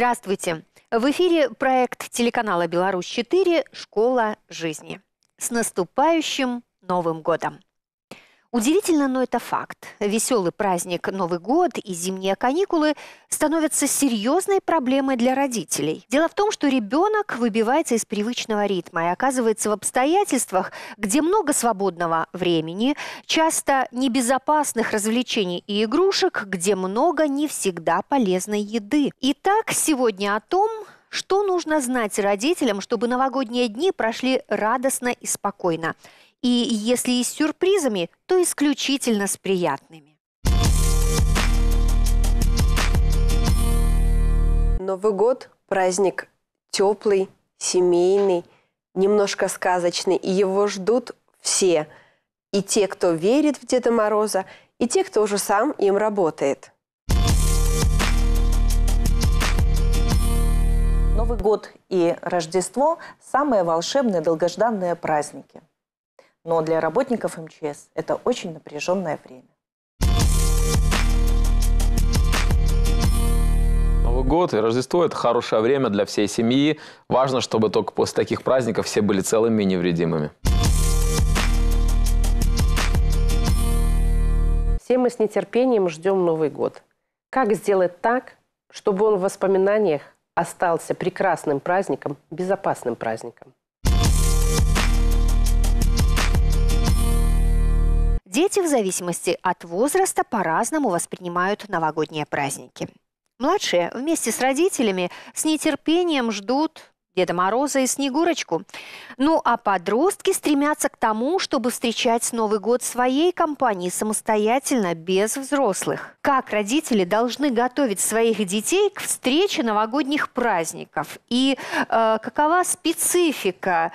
Здравствуйте! В эфире проект телеканала «Беларусь-4» «Школа жизни». С наступающим Новым годом! Удивительно, но это факт. Веселый праздник Новый год и зимние каникулы становятся серьезной проблемой для родителей. Дело в том, что ребенок выбивается из привычного ритма и оказывается в обстоятельствах, где много свободного времени, часто небезопасных развлечений и игрушек, где много не всегда полезной еды. Итак, сегодня о том, что нужно знать родителям, чтобы новогодние дни прошли радостно и спокойно? И если и с сюрпризами, то исключительно с приятными. Новый год – праздник теплый, семейный, немножко сказочный, и его ждут все. И те, кто верит в Деда Мороза, и те, кто уже сам им работает. Новый год и Рождество – самые волшебные долгожданные праздники. Но для работников МЧС это очень напряженное время. Новый год и Рождество – это хорошее время для всей семьи. Важно, чтобы только после таких праздников все были целыми и невредимыми. Все мы с нетерпением ждем Новый год. Как сделать так, чтобы он в воспоминаниях остался прекрасным праздником, безопасным праздником? Дети в зависимости от возраста по-разному воспринимают новогодние праздники. Младшие вместе с родителями с нетерпением ждут Деда Мороза и Снегурочку. Ну а подростки стремятся к тому, чтобы встречать Новый год в своей компании самостоятельно, без взрослых. Как родители должны готовить своих детей к встрече новогодних праздников? И э, какова специфика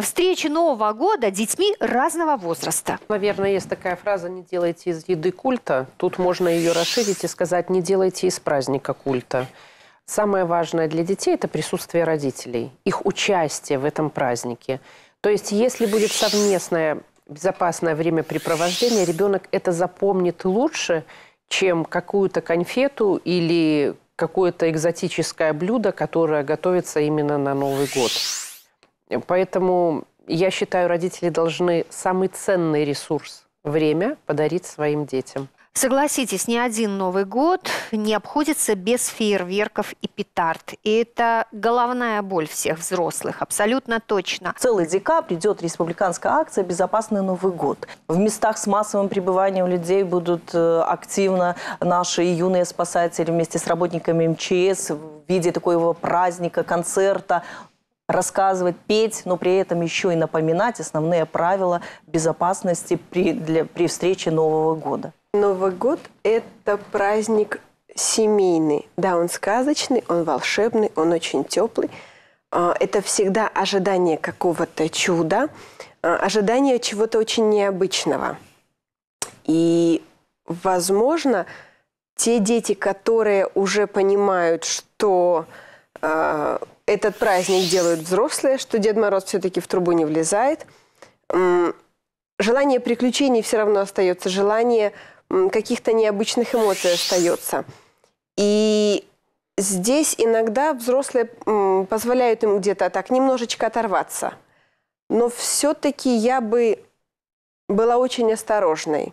встречи Нового года детьми разного возраста? Наверное, есть такая фраза «не делайте из еды культа». Тут можно ее расширить и сказать «не делайте из праздника культа». Самое важное для детей – это присутствие родителей, их участие в этом празднике. То есть если будет совместное безопасное времяпрепровождение, ребенок это запомнит лучше, чем какую-то конфету или какое-то экзотическое блюдо, которое готовится именно на Новый год. Поэтому я считаю, родители должны самый ценный ресурс – время подарить своим детям. Согласитесь, ни один Новый год не обходится без фейерверков и петард. И это головная боль всех взрослых, абсолютно точно. Целый декабрь идет республиканская акция «Безопасный Новый год». В местах с массовым пребыванием людей будут э, активно наши юные спасатели вместе с работниками МЧС в виде такого праздника, концерта, рассказывать, петь, но при этом еще и напоминать основные правила безопасности при, для, при встрече Нового года. Новый год – это праздник семейный. Да, он сказочный, он волшебный, он очень теплый. А, это всегда ожидание какого-то чуда, а, ожидание чего-то очень необычного. И, возможно, те дети, которые уже понимают, что э, этот праздник делают взрослые, что Дед Мороз все-таки в трубу не влезает, э, желание приключений все равно остается, желание каких-то необычных эмоций остается. И здесь иногда взрослые позволяют им где-то так немножечко оторваться. Но все-таки я бы была очень осторожной.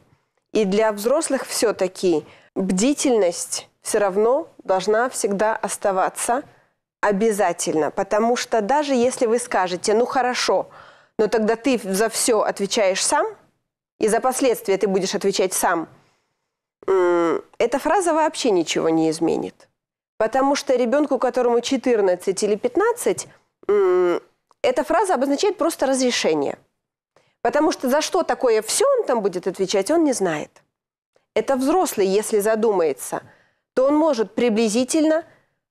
И для взрослых все-таки бдительность все равно должна всегда оставаться обязательно. Потому что даже если вы скажете, ну хорошо, но тогда ты за все отвечаешь сам, и за последствия ты будешь отвечать сам – эта фраза вообще ничего не изменит. Потому что ребенку, которому 14 или 15, эта фраза обозначает просто разрешение. Потому что за что такое все он там будет отвечать, он не знает. Это взрослый, если задумается, то он может приблизительно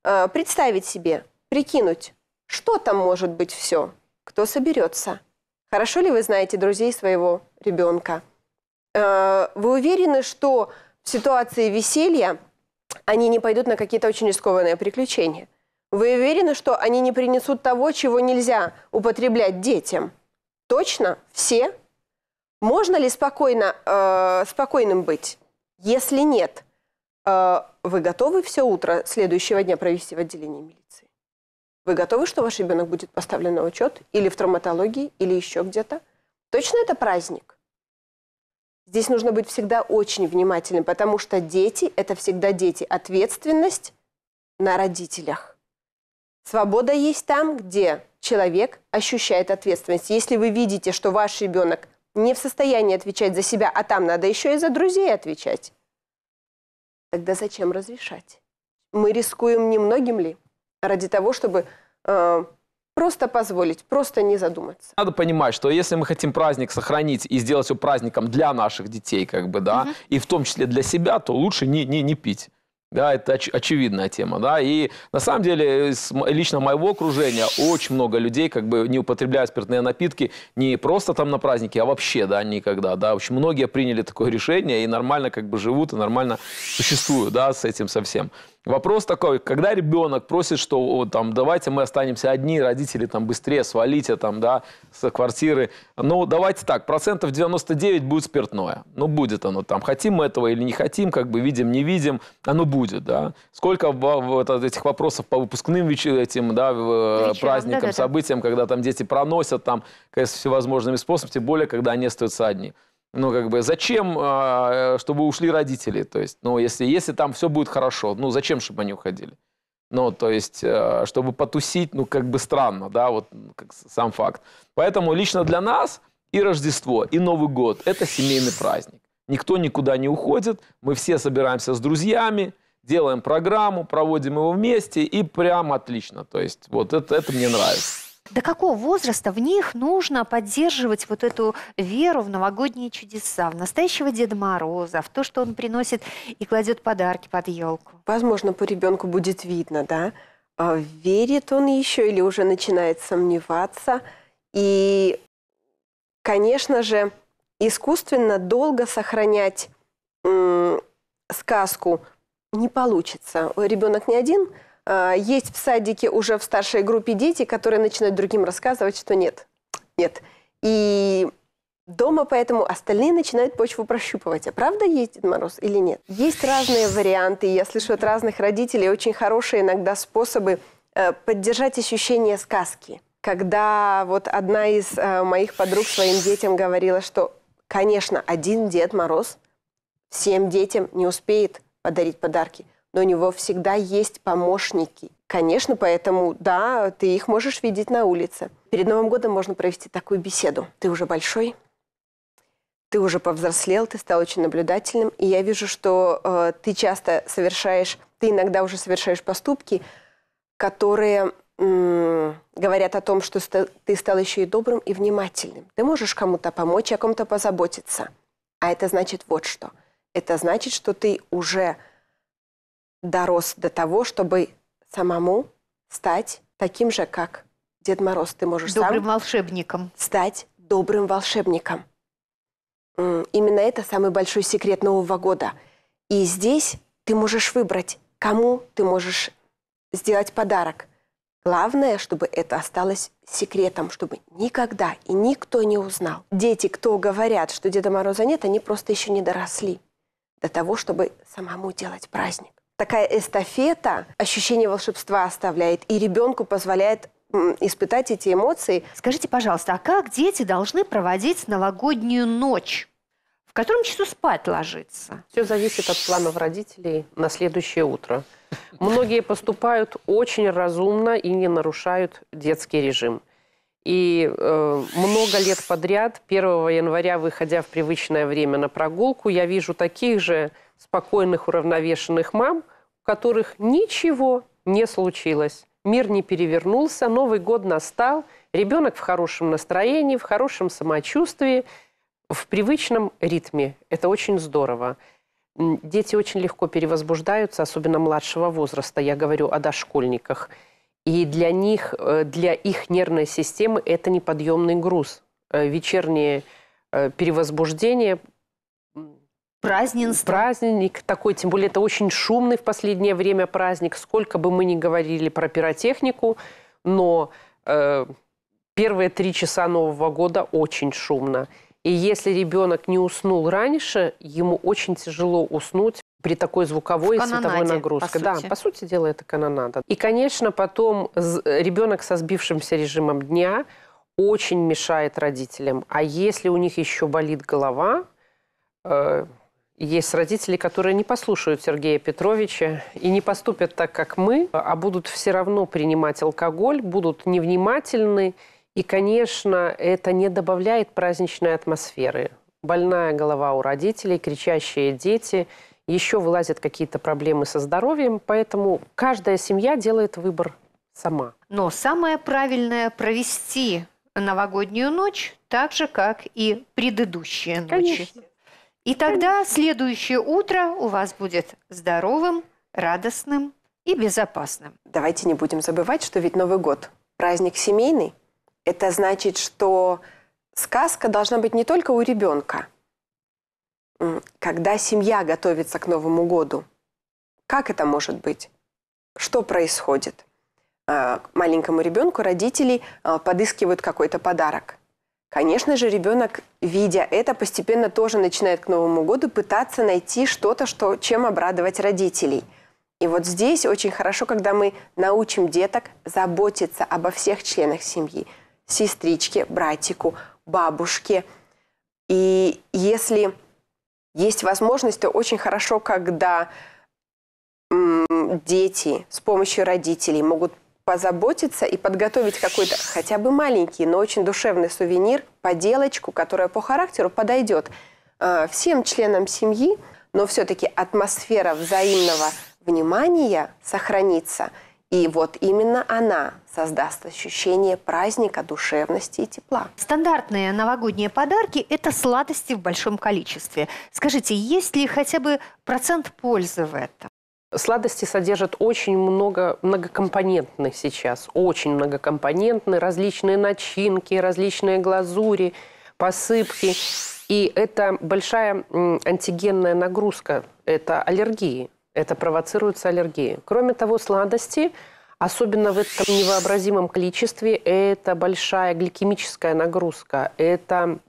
э, представить себе, прикинуть, что там может быть все, кто соберется. Хорошо ли вы знаете друзей своего ребенка? Э, вы уверены, что в ситуации веселья они не пойдут на какие-то очень рискованные приключения? Вы уверены, что они не принесут того, чего нельзя употреблять детям? Точно? Все? Можно ли спокойно, э, спокойным быть? Если нет, э, вы готовы все утро следующего дня провести в отделении милиции? Вы готовы, что ваш ребенок будет поставлен на учет или в травматологии, или еще где-то? Точно это праздник? Здесь нужно быть всегда очень внимательным, потому что дети – это всегда дети. Ответственность на родителях. Свобода есть там, где человек ощущает ответственность. Если вы видите, что ваш ребенок не в состоянии отвечать за себя, а там надо еще и за друзей отвечать, тогда зачем разрешать? Мы рискуем немногим ли ради того, чтобы э, Просто позволить, просто не задуматься. Надо понимать, что если мы хотим праздник сохранить и сделать его праздником для наших детей, как бы, да, угу. и в том числе для себя, то лучше не, не, не пить. Да, это оч очевидная тема, да, и на самом деле из э, лично моего окружения очень много людей как бы не употребляют спиртные напитки не просто там на празднике, а вообще, да, никогда, да, Очень многие приняли такое решение и нормально как бы живут и нормально существуют, да, с этим совсем. Вопрос такой, когда ребенок просит, что вот, там, давайте мы останемся одни, родители там быстрее свалите там, да, с квартиры. Ну, давайте так, процентов 99 будет спиртное. Ну, будет оно там. Хотим мы этого или не хотим, как бы видим, не видим, оно будет, да. Сколько вот, этих вопросов по выпускным вечер этим, да, э, Вечером, праздникам, да, да, событиям, когда там дети проносят там, конечно, всевозможными способами, тем более, когда они остаются одни. Ну, как бы, зачем, а, чтобы ушли родители? То есть, ну, если, если там все будет хорошо, ну, зачем, чтобы они уходили? Ну, то есть, э, чтобы потусить, ну, как бы странно, да, вот как сам факт. Поэтому лично для нас и Рождество, и Новый год – это семейный праздник. Никто никуда не уходит, мы все собираемся с друзьями, делаем программу, проводим его вместе, и прям отлично. То есть, вот это, это мне нравится. До какого возраста в них нужно поддерживать вот эту веру в новогодние чудеса, в настоящего Деда Мороза, в то, что он приносит и кладет подарки под елку? Возможно, по ребенку будет видно, да, а верит он еще или уже начинает сомневаться. И, конечно же, искусственно долго сохранять сказку не получится. Ребенок не один – Э, есть в садике уже в старшей группе дети, которые начинают другим рассказывать, что нет, нет. И дома, поэтому остальные начинают почву прощупывать. А правда есть Дед Мороз или нет? Есть разные варианты. Я слышу от разных родителей очень хорошие иногда способы э, поддержать ощущение сказки. Когда вот одна из э, моих подруг своим детям говорила, что, конечно, один Дед Мороз всем детям не успеет подарить подарки – но у него всегда есть помощники. Конечно, поэтому, да, ты их можешь видеть на улице. Перед Новым годом можно провести такую беседу. Ты уже большой, ты уже повзрослел, ты стал очень наблюдательным, и я вижу, что э, ты часто совершаешь, ты иногда уже совершаешь поступки, которые говорят о том, что ты стал еще и добрым, и внимательным. Ты можешь кому-то помочь, о ком-то позаботиться. А это значит вот что. Это значит, что ты уже дорос до того, чтобы самому стать таким же, как Дед Мороз. Ты можешь добрым сам волшебником. стать добрым волшебником. Именно это самый большой секрет Нового года. И здесь ты можешь выбрать, кому ты можешь сделать подарок. Главное, чтобы это осталось секретом, чтобы никогда и никто не узнал. Дети, кто говорят, что Деда Мороза нет, они просто еще не доросли до того, чтобы самому делать праздник такая эстафета ощущение волшебства оставляет и ребенку позволяет испытать эти эмоции. Скажите, пожалуйста, а как дети должны проводить новогоднюю ночь? В котором часу спать ложиться? Все зависит от планов родителей на следующее утро. Многие поступают очень разумно и не нарушают детский режим. И э, много лет подряд, 1 января, выходя в привычное время на прогулку, я вижу таких же спокойных, уравновешенных мам, которых ничего не случилось. Мир не перевернулся, Новый год настал, ребенок в хорошем настроении, в хорошем самочувствии, в привычном ритме. Это очень здорово. Дети очень легко перевозбуждаются, особенно младшего возраста, я говорю о дошкольниках. И для них, э, для их нервной системы это неподъемный груз. Э, Вечернее э, перевозбуждение Праздненство. Праздник такой, тем более это очень шумный в последнее время праздник. Сколько бы мы ни говорили про пиротехнику, но э, первые три часа Нового года очень шумно. И если ребенок не уснул раньше, ему очень тяжело уснуть при такой звуковой и световой нагрузке. По да, по сути дела это канонада. И, конечно, потом ребенок со сбившимся режимом дня очень мешает родителям. А если у них еще болит голова, э, есть родители, которые не послушают Сергея Петровича и не поступят так, как мы, а будут все равно принимать алкоголь, будут невнимательны. И, конечно, это не добавляет праздничной атмосферы. Больная голова у родителей, кричащие дети, еще вылазят какие-то проблемы со здоровьем, поэтому каждая семья делает выбор сама. Но самое правильное провести новогоднюю ночь так же, как и предыдущие ночи. Конечно. И тогда следующее утро у вас будет здоровым, радостным и безопасным. Давайте не будем забывать, что ведь Новый год – праздник семейный. Это значит, что сказка должна быть не только у ребенка. Когда семья готовится к Новому году, как это может быть? Что происходит? А, маленькому ребенку родители а, подыскивают какой-то подарок. Конечно же, ребенок, видя это, постепенно тоже начинает к Новому году пытаться найти что-то, что, чем обрадовать родителей. И вот здесь очень хорошо, когда мы научим деток заботиться обо всех членах семьи. Сестричке, братику, бабушке. И если есть возможность, то очень хорошо, когда дети с помощью родителей могут позаботиться и подготовить какой-то хотя бы маленький, но очень душевный сувенир, поделочку, которая по характеру подойдет э, всем членам семьи, но все-таки атмосфера взаимного внимания сохранится. И вот именно она создаст ощущение праздника, душевности и тепла. Стандартные новогодние подарки – это сладости в большом количестве. Скажите, есть ли хотя бы процент пользы в этом? Сладости содержат очень много многокомпонентных сейчас, очень многокомпонентные, различные начинки, различные глазури, посыпки. И это большая антигенная нагрузка, это аллергии, это провоцируются аллергии. Кроме того, сладости, особенно в этом невообразимом количестве, это большая гликемическая нагрузка, это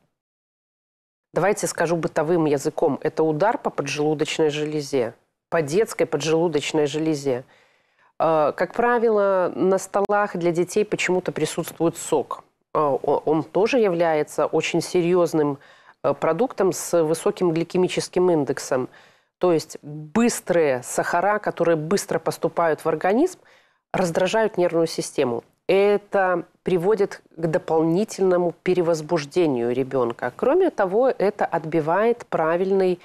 давайте скажу бытовым языком, это удар по поджелудочной железе по детской поджелудочной железе. А, как правило, на столах для детей почему-то присутствует сок. А, он тоже является очень серьезным э, продуктом с высоким гликемическим индексом. То есть быстрые сахара, которые быстро поступают в организм, раздражают нервную систему. Это приводит к дополнительному перевозбуждению ребенка. Кроме того, это отбивает правильный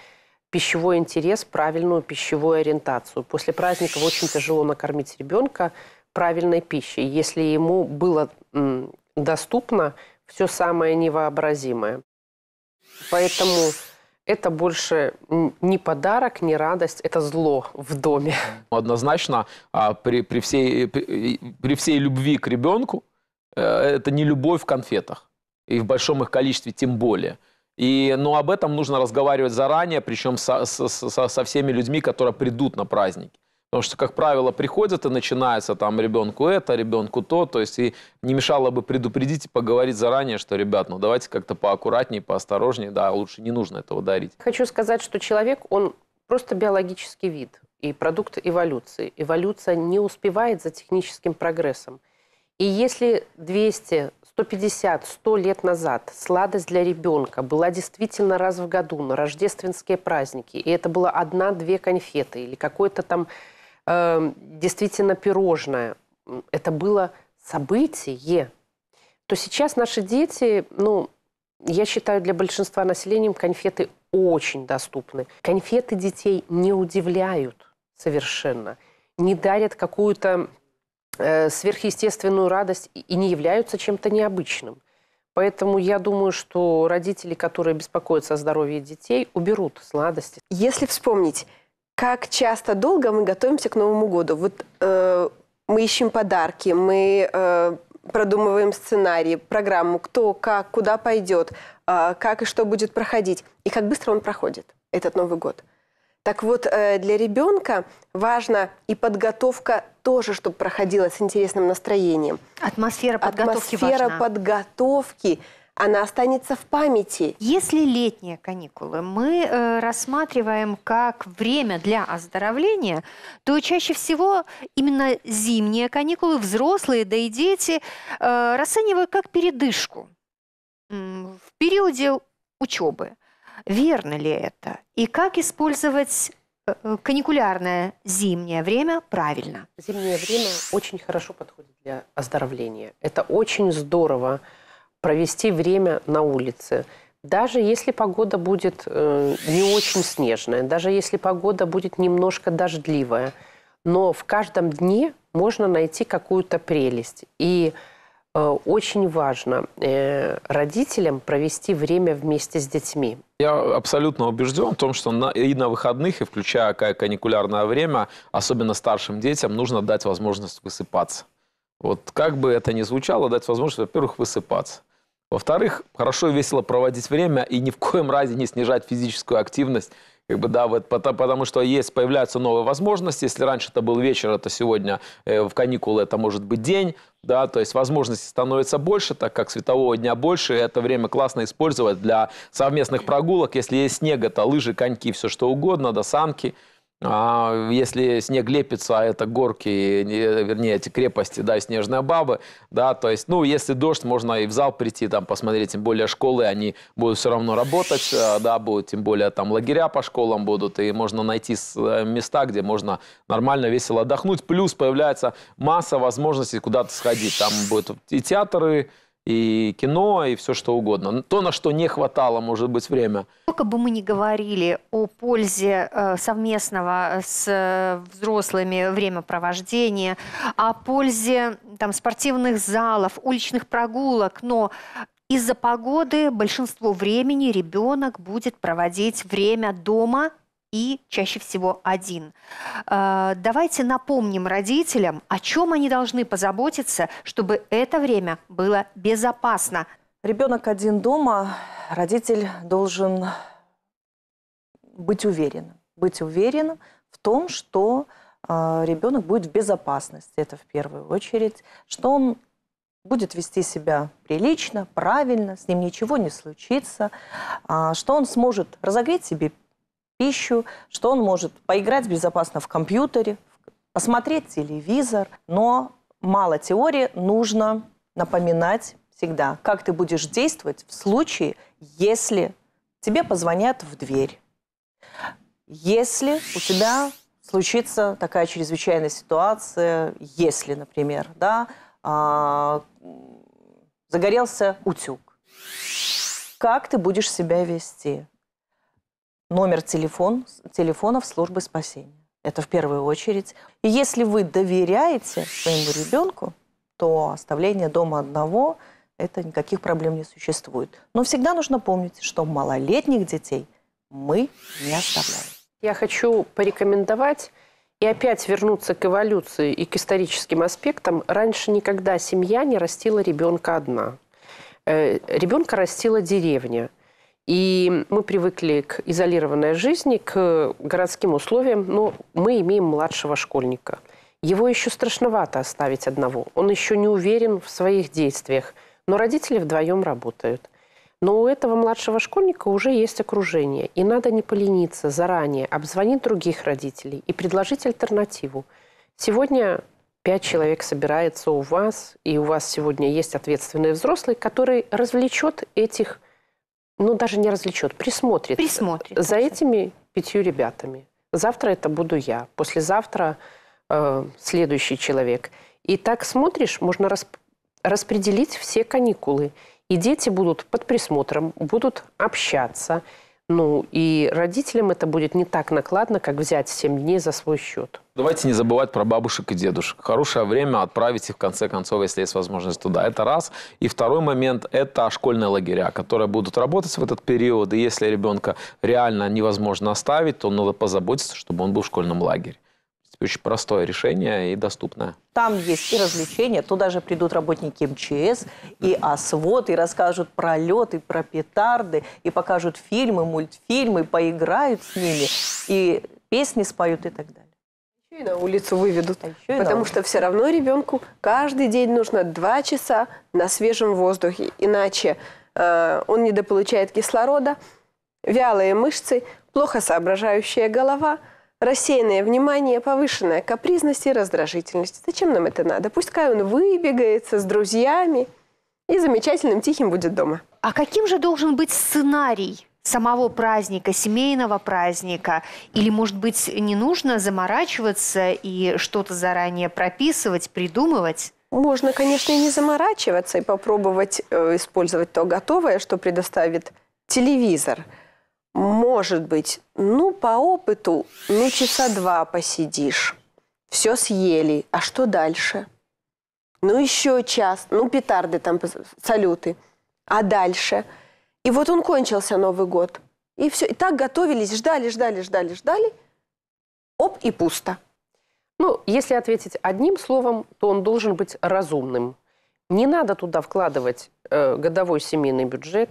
пищевой интерес, правильную пищевую ориентацию. После праздника очень тяжело накормить ребенка правильной пищей, если ему было доступно все самое невообразимое. Поэтому это больше не подарок, не радость, это зло в доме. Ну, однозначно, а, при, при, всей, при всей любви к ребенку, э, это не любовь в конфетах. И в большом их количестве тем более – и, ну, об этом нужно разговаривать заранее, причем со, со, со, со всеми людьми, которые придут на праздники. Потому что, как правило, приходят и начинается там ребенку это, ребенку то. То есть и не мешало бы предупредить и поговорить заранее, что, ребят, ну давайте как-то поаккуратнее, поосторожнее, да, лучше не нужно этого дарить. Хочу сказать, что человек, он просто биологический вид и продукт эволюции. Эволюция не успевает за техническим прогрессом. И если 200, 150-100 лет назад сладость для ребенка была действительно раз в году на рождественские праздники. И это было одна-две конфеты или какое-то там э, действительно пирожное. Это было событие. То сейчас наши дети, ну, я считаю, для большинства населения конфеты очень доступны. Конфеты детей не удивляют совершенно, не дарят какую-то Э, сверхъестественную радость и не являются чем-то необычным. Поэтому я думаю, что родители, которые беспокоятся о здоровье детей, уберут сладости. Если вспомнить, как часто долго мы готовимся к Новому году, вот э, мы ищем подарки, мы э, продумываем сценарий, программу, кто, как, куда пойдет, э, как и что будет проходить, и как быстро он проходит, этот Новый год – так вот, э, для ребенка важно и подготовка тоже, чтобы проходила с интересным настроением. Атмосфера подготовки Атмосфера важна. подготовки, она останется в памяти. Если летние каникулы мы э, рассматриваем как время для оздоровления, то чаще всего именно зимние каникулы, взрослые, да и дети, э, расценивают как передышку в периоде учебы. Верно ли это? И как использовать э, э, каникулярное зимнее время правильно? Зимнее время очень хорошо подходит для оздоровления. Это очень здорово провести время на улице. Даже если погода будет э, не очень снежная, даже если погода будет немножко дождливая, но в каждом дне можно найти какую-то прелесть. И Э, очень важно э, родителям провести время вместе с детьми. Я абсолютно убежден в том, что на, и на выходных, и включая каникулярное время, особенно старшим детям, нужно дать возможность высыпаться. Вот как бы это ни звучало, дать возможность, во-первых, высыпаться. Во-вторых, хорошо и весело проводить время и ни в коем разе не снижать физическую активность как бы, да, вот, потому, потому что есть, появляются новые возможности. Если раньше это был вечер, это сегодня э, в каникулы это может быть день, да, то есть возможностей становится больше, так как светового дня больше, и это время классно использовать для совместных прогулок. Если есть снег, это лыжи, коньки, все что угодно, да, санки – а если снег лепится, а это горки, вернее, эти крепости, да, и снежные бабы, да, то есть, ну, если дождь, можно и в зал прийти, там, посмотреть, тем более школы, они будут все равно работать, э, да, будут, тем более, там, лагеря по школам будут, и можно найти э, места, где можно нормально, весело отдохнуть, плюс появляется масса возможностей куда-то сходить, там будут и театры, и кино, и все что угодно. То, на что не хватало, может быть, время. Сколько бы мы ни говорили о пользе э, совместного э, с э, взрослыми времяпровождения, о пользе там, спортивных залов, уличных прогулок, но из-за погоды большинство времени ребенок будет проводить время дома и чаще всего один. Э, давайте напомним родителям, о чем они должны позаботиться, чтобы это время было безопасно. Ребенок один дома, родитель должен быть уверен. Быть уверен в том, что э, ребенок будет в безопасности, это в первую очередь, что он будет вести себя прилично, правильно, с ним ничего не случится, а, что он сможет разогреть себе пищу, что он может поиграть безопасно в компьютере, посмотреть телевизор, но мало теории, нужно напоминать всегда, как ты будешь действовать в случае, если тебе позвонят в дверь, если у тебя случится такая чрезвычайная ситуация, если, например, да, а, загорелся утюг, как ты будешь себя вести? номер телефон, телефонов службы спасения. Это в первую очередь. И если вы доверяете своему ребенку, то оставление дома одного – это никаких проблем не существует. Но всегда нужно помнить, что малолетних детей мы не оставляем. Я хочу порекомендовать и опять вернуться к эволюции и к историческим аспектам. Раньше никогда семья не растила ребенка одна. Э, ребенка растила деревня – и мы привыкли к изолированной жизни, к городским условиям, но мы имеем младшего школьника. Его еще страшновато оставить одного. Он еще не уверен в своих действиях, но родители вдвоем работают. Но у этого младшего школьника уже есть окружение, и надо не полениться заранее, обзвонить других родителей и предложить альтернативу. Сегодня пять человек собирается у вас, и у вас сегодня есть ответственный взрослый, который развлечет этих ну, даже не развлечет, присмотрит, присмотрит за точно. этими пятью ребятами. Завтра это буду я, послезавтра э, следующий человек. И так смотришь, можно расп распределить все каникулы. И дети будут под присмотром, будут общаться. Ну, и родителям это будет не так накладно, как взять 7 дней за свой счет. Давайте не забывать про бабушек и дедушек. Хорошее время отправить их, в конце концов, если есть возможность туда. Это раз. И второй момент – это школьные лагеря, которые будут работать в этот период. И если ребенка реально невозможно оставить, то надо позаботиться, чтобы он был в школьном лагере. Очень простое решение и доступное. Там есть и развлечения, туда же придут работники МЧС, и освод, и расскажут про лед, и про петарды, и покажут фильмы, мультфильмы, поиграют с ними, и песни споют и так далее. И на улицу выведут. А потому что все равно ребенку каждый день нужно 2 часа на свежем воздухе. Иначе э, он недополучает кислорода, вялые мышцы, плохо соображающая голова, рассеянное внимание, повышенная капризность и раздражительность. Зачем нам это надо? Пускай он выбегается с друзьями и замечательным тихим будет дома. А каким же должен быть сценарий самого праздника, семейного праздника? Или, может быть, не нужно заморачиваться и что-то заранее прописывать, придумывать? Можно, конечно, и не заморачиваться и попробовать э, использовать то готовое, что предоставит телевизор. Может быть, ну, по опыту, ну, часа два посидишь. Все съели, а что дальше? Ну, еще час, ну, петарды там, салюты. А дальше – и вот он кончился Новый год. И все. И так готовились, ждали, ждали, ждали, ждали. Оп, и пусто. Ну, если ответить одним словом, то он должен быть разумным. Не надо туда вкладывать э, годовой семейный бюджет,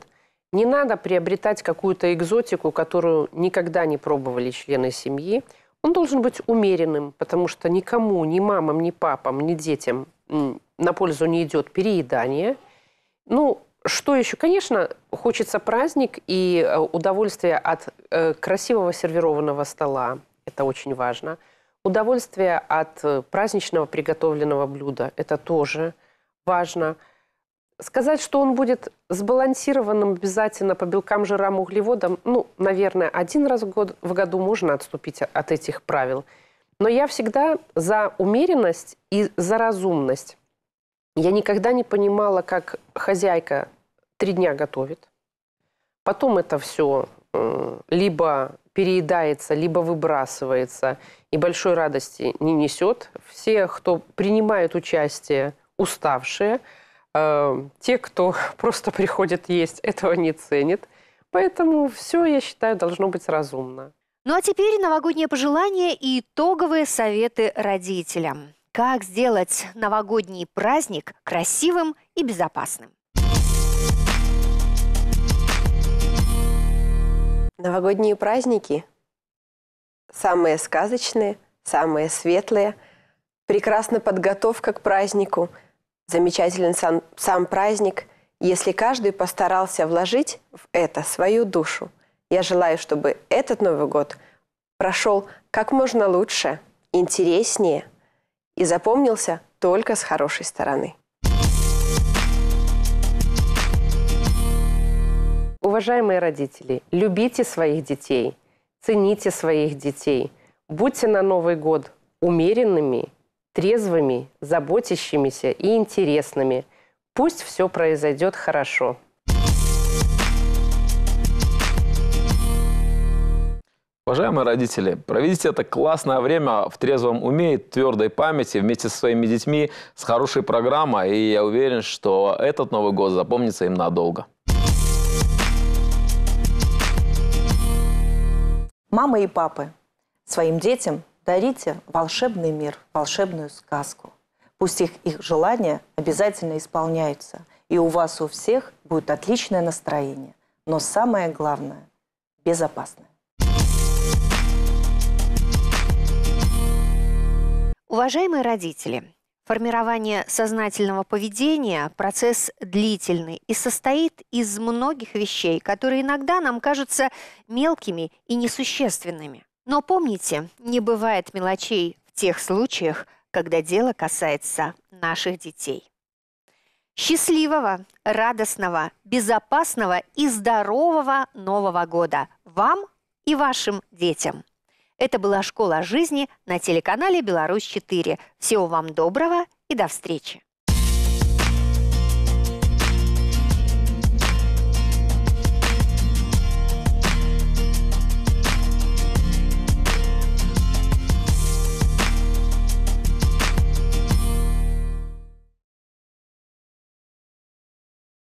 не надо приобретать какую-то экзотику, которую никогда не пробовали члены семьи. Он должен быть умеренным, потому что никому, ни мамам, ни папам, ни детям на пользу не идет переедание. Ну, что еще? Конечно, хочется праздник и э, удовольствие от э, красивого сервированного стола. Это очень важно. Удовольствие от э, праздничного приготовленного блюда. Это тоже важно. Сказать, что он будет сбалансированным обязательно по белкам, жирам, углеводам, ну, наверное, один раз в, год, в году можно отступить от этих правил. Но я всегда за умеренность и за разумность. Я никогда не понимала, как хозяйка три дня готовит. Потом это все либо переедается, либо выбрасывается, и большой радости не несет. Все, кто принимает участие, уставшие, э, те, кто просто приходит есть, этого не ценит. Поэтому все, я считаю, должно быть разумно. Ну а теперь новогодние пожелания и итоговые советы родителям. Как сделать новогодний праздник красивым и безопасным? Новогодние праздники самые сказочные, самые светлые. прекрасная подготовка к празднику, замечателен сам, сам праздник, если каждый постарался вложить в это свою душу. Я желаю, чтобы этот Новый год прошел как можно лучше, интереснее и запомнился только с хорошей стороны. Уважаемые родители, любите своих детей, цените своих детей, будьте на Новый год умеренными, трезвыми, заботящимися и интересными. Пусть все произойдет хорошо. Уважаемые родители, проведите это классное время в трезвом уме и твердой памяти вместе со своими детьми с хорошей программой, и я уверен, что этот Новый год запомнится им надолго. Мамы и папы, своим детям дарите волшебный мир, волшебную сказку. Пусть их, их желания обязательно исполняются, и у вас у всех будет отличное настроение. Но самое главное – безопасное. Уважаемые родители, Формирование сознательного поведения – процесс длительный и состоит из многих вещей, которые иногда нам кажутся мелкими и несущественными. Но помните, не бывает мелочей в тех случаях, когда дело касается наших детей. Счастливого, радостного, безопасного и здорового Нового года вам и вашим детям! Это была «Школа жизни» на телеканале «Беларусь-4». Всего вам доброго и до встречи!